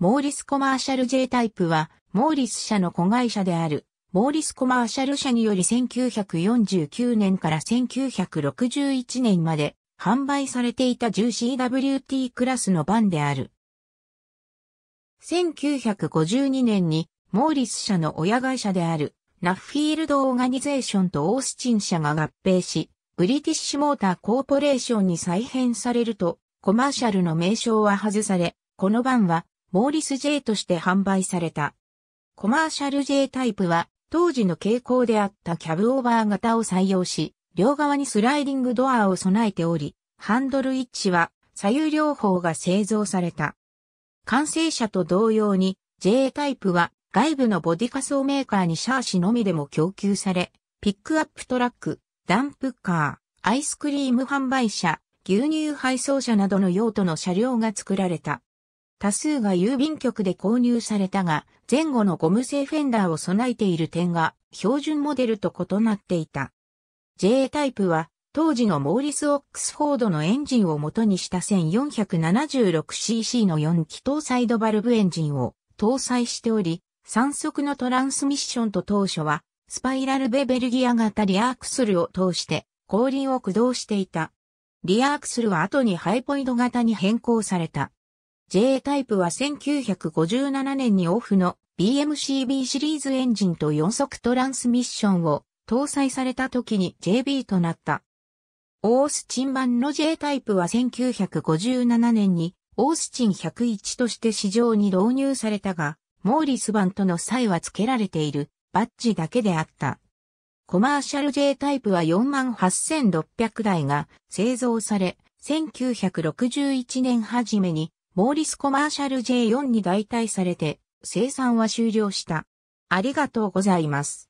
モーリスコマーシャル J タイプは、モーリス社の子会社である、モーリスコマーシャル社により1949年から1961年まで販売されていた 10CWT クラスのバンである。1952年に、モーリス社の親会社である、ナッフィールド・オーガニゼーションとオースチン社が合併し、ブリティッシュ・モーター・コーポレーションに再編されると、コマーシャルの名称は外され、この版はモーリス J として販売された。コマーシャル J タイプは、当時の傾向であったキャブオーバー型を採用し、両側にスライディングドアを備えており、ハンドル位置は左右両方が製造された。完成車と同様に J タイプは外部のボディ仮想メーカーにシャーシのみでも供給され、ピックアップトラック、ダンプカー、アイスクリーム販売車、牛乳配送車などの用途の車両が作られた。多数が郵便局で購入されたが、前後のゴム製フェンダーを備えている点が標準モデルと異なっていた。JA タイプは当時のモーリス・オックスフォードのエンジンを元にした 1476cc の4気筒サイドバルブエンジンを搭載しており、3速のトランスミッションと当初はスパイラルベベルギア型リアークスルを通して後輪を駆動していた。リアークスルは後にハイポイド型に変更された。j タイプは1957年にオフの BMCB シリーズエンジンと4速トランスミッションを搭載された時に JB となった。オースチン版の J タイプは1957年にオースチン101として市場に導入されたが、モーリス版との際は付けられているバッジだけであった。コマーシャル J タイプは48,600台が製造され、1961年初めにモーリスコマーシャル J4 に代替されて生産は終了した。ありがとうございます。